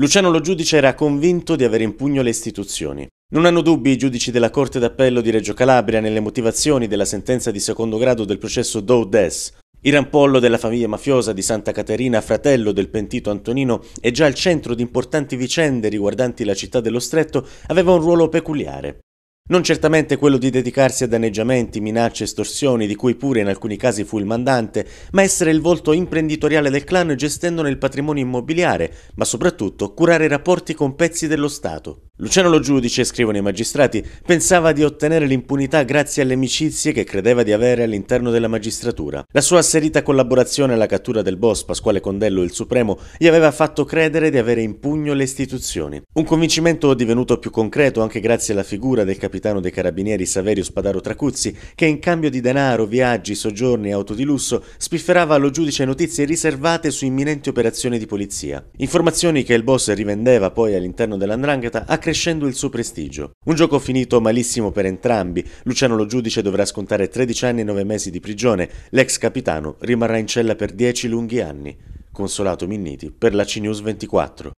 Luciano Lo Giudice era convinto di avere in pugno le istituzioni. Non hanno dubbi i giudici della Corte d'Appello di Reggio Calabria nelle motivazioni della sentenza di secondo grado del processo Doe Des. Il rampollo della famiglia mafiosa di Santa Caterina, fratello del pentito Antonino, e già al centro di importanti vicende riguardanti la città dello Stretto, aveva un ruolo peculiare. Non certamente quello di dedicarsi a danneggiamenti, minacce, e estorsioni, di cui pure in alcuni casi fu il mandante, ma essere il volto imprenditoriale del clan gestendone il patrimonio immobiliare, ma soprattutto curare rapporti con pezzi dello Stato. Luciano Lo Giudice, scrivono i magistrati, pensava di ottenere l'impunità grazie alle amicizie che credeva di avere all'interno della magistratura. La sua asserita collaborazione alla cattura del boss Pasquale Condello il Supremo gli aveva fatto credere di avere in pugno le istituzioni. Un convincimento divenuto più concreto anche grazie alla figura del capitano dei carabinieri Saverio Spadaro Tracuzzi, che in cambio di denaro, viaggi, soggiorni e auto di lusso spifferava allo giudice notizie riservate su imminenti operazioni di polizia. Informazioni che il boss rivendeva poi all'interno dell'andrangheta a accrescendo il suo prestigio. Un gioco finito malissimo per entrambi. Luciano Lo Giudice dovrà scontare 13 anni e 9 mesi di prigione, l'ex capitano rimarrà in cella per 10 lunghi anni. Consolato Minniti per la CNews 24.